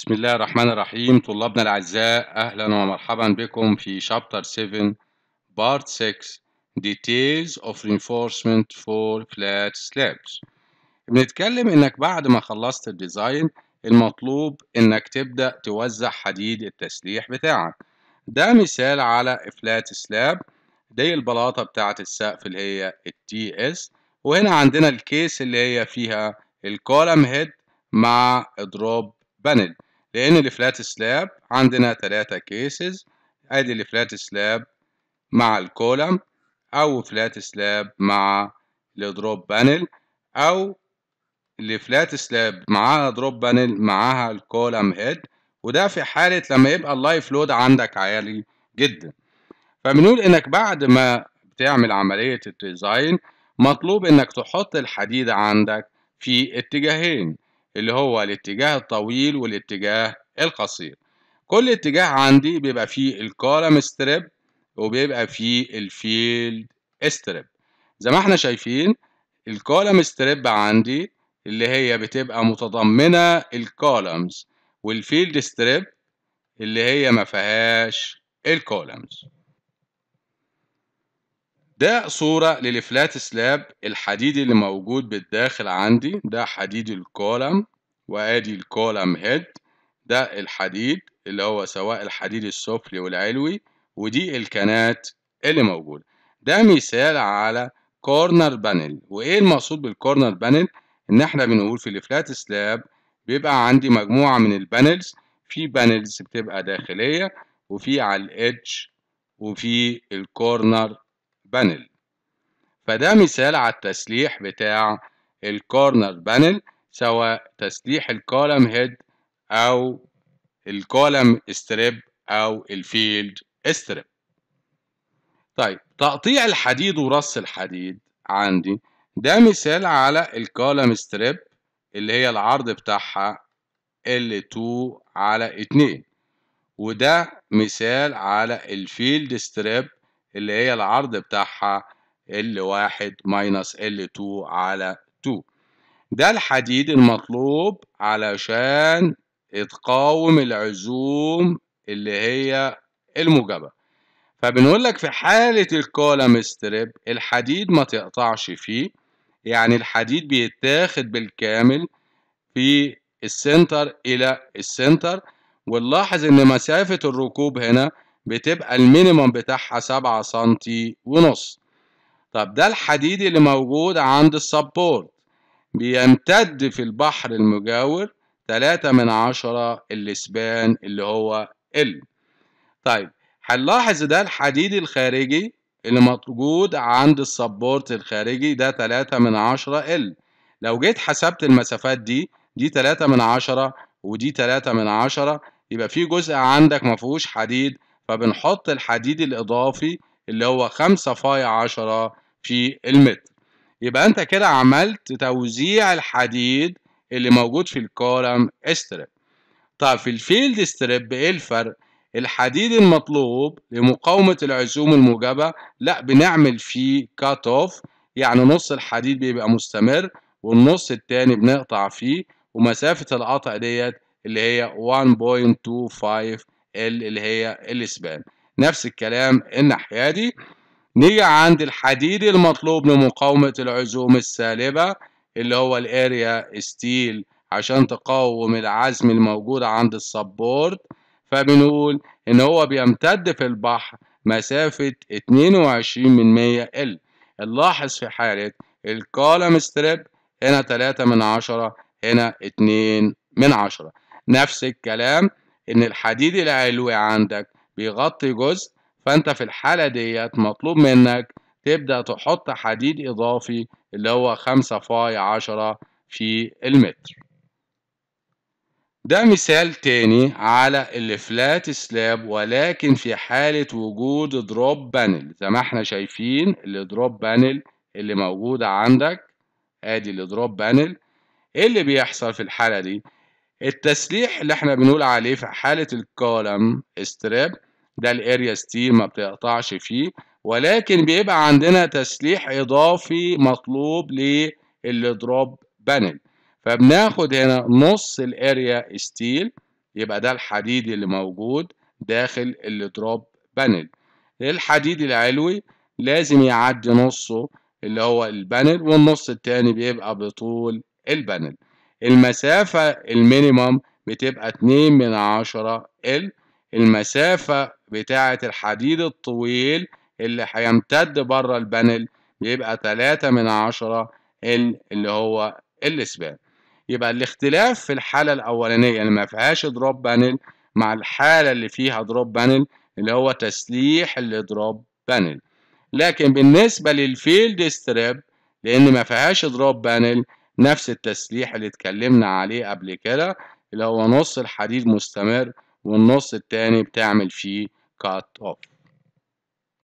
بسم الله الرحمن الرحيم طلابنا الأعزاء أهلا ومرحبا بكم في شابتر 7 بارت 6 Details of Reinforcement for Flat Slabs بنتكلم إنك بعد ما خلصت الديزاين المطلوب إنك تبدأ توزع حديد التسليح بتاعك ده مثال على فلات سلاب دي البلاطة بتاعة السقف اللي هي التي اس وهنا عندنا الكيس اللي هي فيها الكولم هيد مع دروب بانل لأن الفلات سلاب عندنا تلاتة كيسز أدي الفلات سلاب مع الكولم أو فلات سلاب مع الدروب بانل أو الفلات سلاب معاها دروب بانل معاها الكولم هيد وده في حالة لما يبقى اللايف لود عندك عالي جدا فبنقول إنك بعد ما بتعمل عملية الديزاين مطلوب إنك تحط الحديد عندك في اتجاهين اللي هو الاتجاه الطويل والاتجاه القصير كل اتجاه عندي بيبقى فيه الكولم ستريب وبيبقى فيه الفيلد ستريب زي ما احنا شايفين الكولم ستريب عندي اللي هي بتبقى متضمنة الكولمز والفيلد ستريب اللي هي ما فيهاش الكولمز ده صورة للفلات سلاب الحديد اللي موجود بالداخل عندي ده حديد الكولم وادي الكولم هيد ده الحديد اللي هو سواء الحديد السفلي والعلوي ودي الكنات اللي موجودة ده مثال على كورنر بانل وايه المقصود بالكورنر بانل ان احنا بنقول في الفلات سلاب بيبقى عندي مجموعة من البانلز في بانلز بتبقى داخلية وفي على الإدج وفي الكورنر بانل فده مثال على التسليح بتاع الكورنر بانل سواء تسليح الكولم هيد أو الكولم ستريب أو الفيلد ستريب طيب تقطيع الحديد ورص الحديد عندي ده مثال على الكولم ستريب اللي هي العرض بتاعها L2 على 2 وده مثال على الفيلد ستريب اللي هي العرض بتاعها L1 ماينس L2 على 2 ده الحديد المطلوب علشان تقاوم العزوم اللي هي الموجبة فبنقول لك في حالة الكولم ستريب الحديد ما تقطعش فيه يعني الحديد بيتاخد بالكامل في السنتر إلى السنتر ونلاحظ إن مسافة الركوب هنا بتبقى المينيموم بتاعها سبعة سنتي ونص طب ده الحديد اللي موجود عند السبورت بيمتد في البحر المجاور تلاتة من عشرة الاسبان اللي هو ال طيب هنلاحظ ده الحديد الخارجي اللي موجود عند السبورت الخارجي ده تلاتة من عشرة ال لو جيت حسبت المسافات دي دي تلاتة من عشرة ودي تلاتة من عشرة يبقى في جزء عندك مفهوش حديد فبنحط الحديد الإضافي اللي هو خمسة فاي عشرة في المتر يبقى أنت كده عملت توزيع الحديد اللي موجود في الكولم ستريب طب في الفيلد ستريب إيه الفرق؟ الحديد المطلوب لمقاومة العزوم الموجبة لا بنعمل فيه كات اوف يعني نص الحديد بيبقى مستمر والنص التاني بنقطع فيه ومسافة القطع ديت اللي هي 1.25 ال اللي هي الإسبان نفس الكلام الناحية دي نيجي عند الحديد المطلوب لمقاومة العزوم السالبة اللي هو الاريا ستيل عشان تقاوم العزم الموجود عند السبورت فبنقول إن هو بيمتد في البحر مسافة 22 من 100 ال نلاحظ في حالة الكولم ستريب هنا 3 من 10 هنا 2 من 10 نفس الكلام إن الحديد العلوي عندك بيغطي جزء فأنت في الحالة ديت مطلوب منك تبدأ تحط حديد إضافي اللي هو خمسة فاي عشرة في المتر ده مثال تاني على الفلات سلاب ولكن في حالة وجود دروب بانل زي ما احنا شايفين الدروب بانل اللي موجودة عندك ادي الدروب بانل ايه اللي بيحصل في الحالة دي؟ التسليح اللي احنا بنقول عليه في حالة الكولم ستراب ده الاريا ستيل ما بتقطعش فيه ولكن بيبقى عندنا تسليح اضافي مطلوب للدروب بانل فبناخد هنا نص الاريا ستيل يبقى ده الحديد اللي موجود داخل الدروب بانل الحديد العلوي لازم يعدي نصه اللي هو البانل والنص التاني بيبقى بطول البانل المسافة المينيمم بتبقى 2 من 10 ال المسافة بتاعة الحديد الطويل اللي هيمتد بره البانل بيبقى 3 من 10 ال اللي هو الاسبان يبقى الاختلاف في الحالة الأولانية اللي يعني ما فيهاش دروب بانل مع الحالة اللي فيها دروب بانل اللي هو تسليح الدروب بانل لكن بالنسبة للفيلد ستريب لأن ما فيهاش دروب بانل نفس التسليح اللي اتكلمنا عليه قبل كده اللي هو نص الحديد مستمر والنص التاني بتعمل فيه cut off